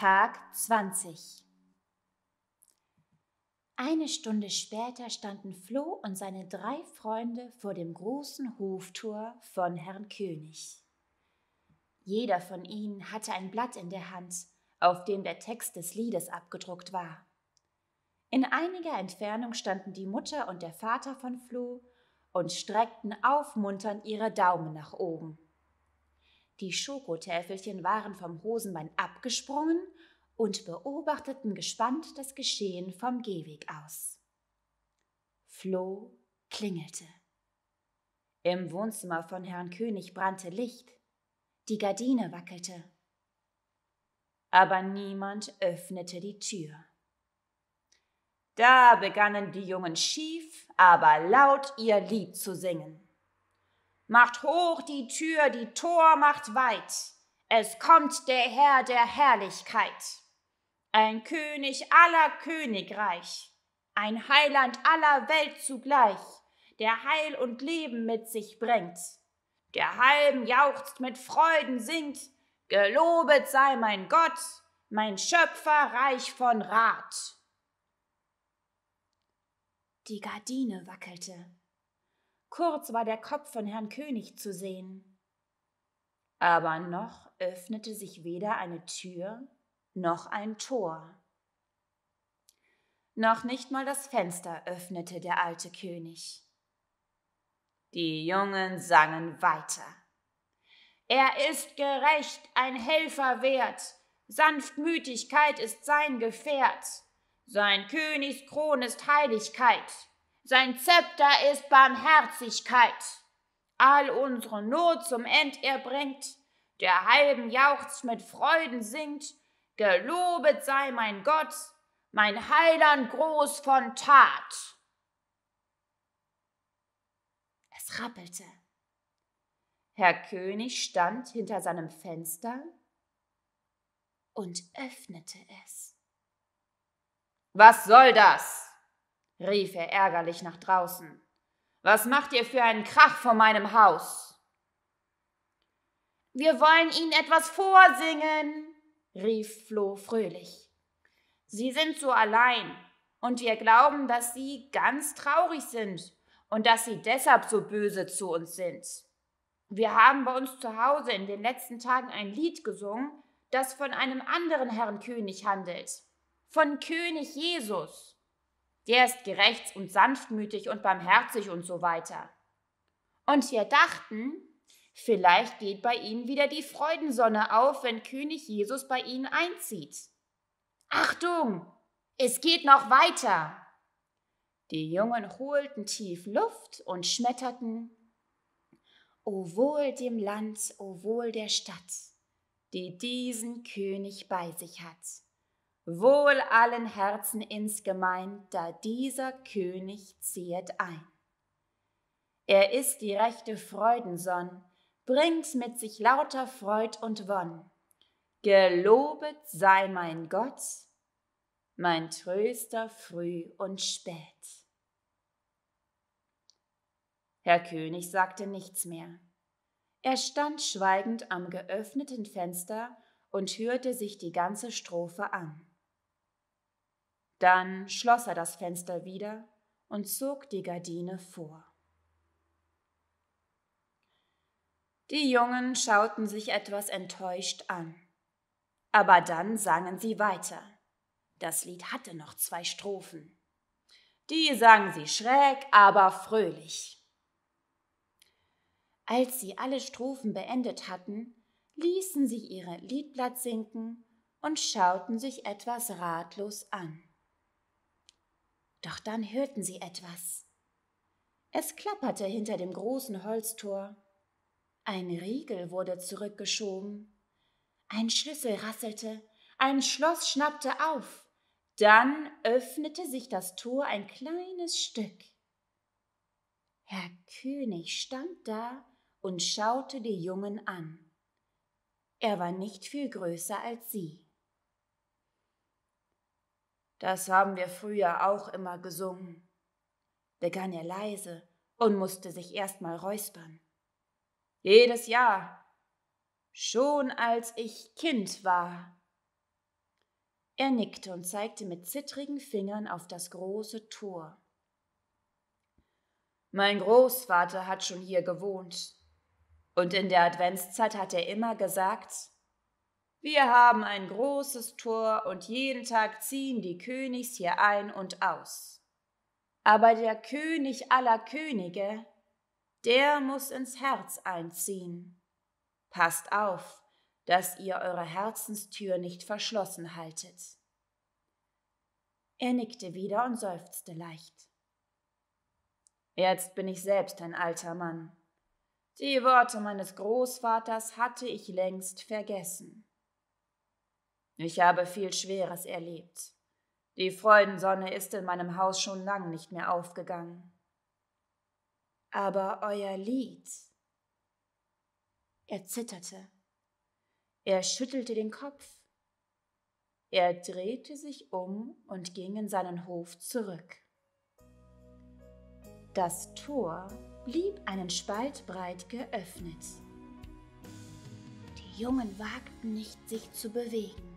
Tag 20 Eine Stunde später standen Flo und seine drei Freunde vor dem großen Hoftor von Herrn König. Jeder von ihnen hatte ein Blatt in der Hand, auf dem der Text des Liedes abgedruckt war. In einiger Entfernung standen die Mutter und der Vater von Flo und streckten aufmunternd ihre Daumen nach oben. Die Schokotäfelchen waren vom Hosenbein abgesprungen und beobachteten gespannt das Geschehen vom Gehweg aus. Flo klingelte. Im Wohnzimmer von Herrn König brannte Licht. Die Gardine wackelte. Aber niemand öffnete die Tür. Da begannen die Jungen schief, aber laut ihr Lied zu singen. Macht hoch die Tür, die Tor macht weit. Es kommt der Herr der Herrlichkeit. Ein König aller Königreich. Ein Heiland aller Welt zugleich, der Heil und Leben mit sich bringt. Der Halm jauchzt mit Freuden singt. Gelobet sei mein Gott, mein Schöpfer reich von Rat. Die Gardine wackelte kurz war der Kopf von Herrn König zu sehen. Aber noch öffnete sich weder eine Tür noch ein Tor. Noch nicht mal das Fenster öffnete der alte König. Die Jungen sangen weiter. Er ist gerecht, ein Helfer wert, Sanftmütigkeit ist sein Gefährt, sein Königskron ist Heiligkeit. Sein Zepter ist Barmherzigkeit. All unsere Not zum End er bringt, der halben Jauchz mit Freuden singt, gelobet sei mein Gott, mein Heiland groß von Tat. Es rappelte. Herr König stand hinter seinem Fenster und öffnete es. Was soll das? rief er ärgerlich nach draußen. Was macht ihr für einen Krach vor meinem Haus? Wir wollen Ihnen etwas vorsingen, rief Flo fröhlich. Sie sind so allein, und wir glauben, dass Sie ganz traurig sind und dass Sie deshalb so böse zu uns sind. Wir haben bei uns zu Hause in den letzten Tagen ein Lied gesungen, das von einem anderen Herrn König handelt, von König Jesus. Der ist gerecht und sanftmütig und barmherzig und so weiter. Und wir dachten, vielleicht geht bei ihnen wieder die Freudensonne auf, wenn König Jesus bei ihnen einzieht. Achtung, es geht noch weiter. Die Jungen holten tief Luft und schmetterten O wohl dem Land, o wohl der Stadt, die diesen König bei sich hat. Wohl allen Herzen insgemein, da dieser König ziehet ein. Er ist die rechte Freudensonn, bringt mit sich lauter Freud und Wonn. Gelobet sei mein Gott, mein Tröster früh und spät. Herr König sagte nichts mehr. Er stand schweigend am geöffneten Fenster und hörte sich die ganze Strophe an. Dann schloss er das Fenster wieder und zog die Gardine vor. Die Jungen schauten sich etwas enttäuscht an. Aber dann sangen sie weiter. Das Lied hatte noch zwei Strophen. Die sangen sie schräg, aber fröhlich. Als sie alle Strophen beendet hatten, ließen sie ihre Liedblatt sinken und schauten sich etwas ratlos an. Doch dann hörten sie etwas. Es klapperte hinter dem großen Holztor. Ein Riegel wurde zurückgeschoben. Ein Schlüssel rasselte, ein Schloss schnappte auf. Dann öffnete sich das Tor ein kleines Stück. Herr König stand da und schaute die Jungen an. Er war nicht viel größer als sie. Das haben wir früher auch immer gesungen, begann er leise und musste sich erst mal räuspern. Jedes Jahr, schon als ich Kind war. Er nickte und zeigte mit zittrigen Fingern auf das große Tor. Mein Großvater hat schon hier gewohnt, und in der Adventszeit hat er immer gesagt, wir haben ein großes Tor und jeden Tag ziehen die Königs hier ein und aus. Aber der König aller Könige, der muss ins Herz einziehen. Passt auf, dass ihr eure Herzenstür nicht verschlossen haltet. Er nickte wieder und seufzte leicht. Jetzt bin ich selbst ein alter Mann. Die Worte meines Großvaters hatte ich längst vergessen. Ich habe viel Schweres erlebt. Die Freudensonne ist in meinem Haus schon lang nicht mehr aufgegangen. Aber euer Lied. Er zitterte. Er schüttelte den Kopf. Er drehte sich um und ging in seinen Hof zurück. Das Tor blieb einen Spalt breit geöffnet. Die Jungen wagten nicht, sich zu bewegen.